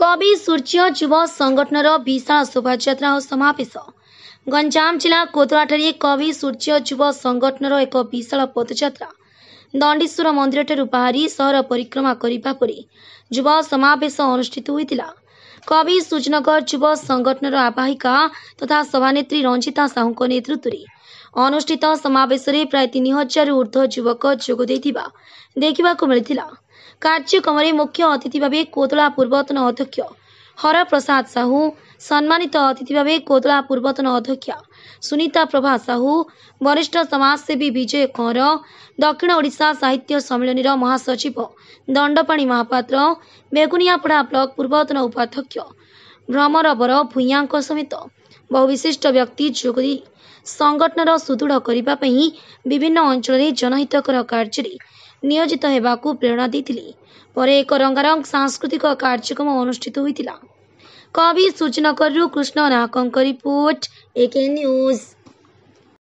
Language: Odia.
କବି ସୂର୍ଯ୍ୟ ଯୁବ ସଂଗଠନର ବିଶାଳ ଶୋଭାଯାତ୍ରା ଓ ସମାବେଶ ଗଞ୍ଜାମ ଜିଲ୍ଲା କୋଦଳାଠାରେ କବି ସୂର୍ଯ୍ୟ ଯୁବ ସଂଗଠନର ଏକ ବିଶାଳ ପଦଯାତ୍ରା ଦଣ୍ଡେଶ୍ୱର ମନ୍ଦିରଠାରୁ ବାହାରି ସହର ପରିକ୍ରମା କରିବା ପରେ ଯୁବ ସମାବେଶ ଅନୁଷ୍ଠିତ ହୋଇଥିଲା କବି ସୂର୍ଯ୍ୟନଗର ଯୁବ ସଂଗଠନର ଆବାହିକା ତଥା ସଭାନେତ୍ରୀ ରଞ୍ଜିତା ସାହୁଙ୍କ ନେତୃତ୍ୱରେ ଅନୁଷ୍ଠିତ ସମାବେଶରେ ପ୍ରାୟ ତିନି ହଜାରରୁ ଉର୍ଦ୍ଧ୍ୱ ଯୁବକ ଯୋଗ ଦେଇଥିବା ଦେଖିବାକୁ ମିଳିଥିଲା କାର୍ଯ୍ୟକ୍ରମରେ ମୁଖ୍ୟ ଅତିଥି ଭାବେ କୋତଳା ପୂର୍ବତନ ଅଧ୍ୟକ୍ଷ ହରପ୍ରସାଦ ସାହୁ ସମ୍ମାନିତ ଅତିଥି ଭାବେ କୋତଳା ପୂର୍ବତନ ଅଧ୍ୟକ୍ଷା ସୁନିତା ପ୍ରଭା ସାହୁ ବରିଷ୍ଠ ସମାଜସେବୀ ବିଜୟ କଅଁର ଦକ୍ଷିଣ ଓଡ଼ିଶା ସାହିତ୍ୟ ସମ୍ମିଳନୀର ମହାସଚିବ ଦଣ୍ଡପାଣି ମହାପାତ୍ର ବେଗୁନିଆପଡ଼ା ବ୍ଲକ ପୂର୍ବତନ ଉପାଧ୍ୟକ୍ଷ ଭ୍ରମରବର ଭୂୟାଙ୍କ ସମେତ ବହୁ ବିଶିଷ୍ଟ ବ୍ୟକ୍ତି ଯୋଗଦେଇ ସଂଗଠନର ସୁଦୃଢ଼ କରିବା ପାଇଁ ବିଭିନ୍ନ ଅଞ୍ଚଳରେ ଜନହିତକର କାର୍ଯ୍ୟରେ ନିୟୋଜିତ ହେବାକୁ ପ୍ରେରଣା ଦେଇଥିଲେ ପରେ ଏକ ରଙ୍ଗାରଙ୍ଗ ସାଂସ୍କୃତିକ କାର୍ଯ୍ୟକ୍ରମ ଅନୁଷ୍ଠିତ ହୋଇଥିଲା କବି ସୂଚନଗରରୁ କୃଷ୍ଣ ନାୟକଙ୍କ ରିପୋର୍ଟ ଏକେ ନ୍ୟୁଜ୍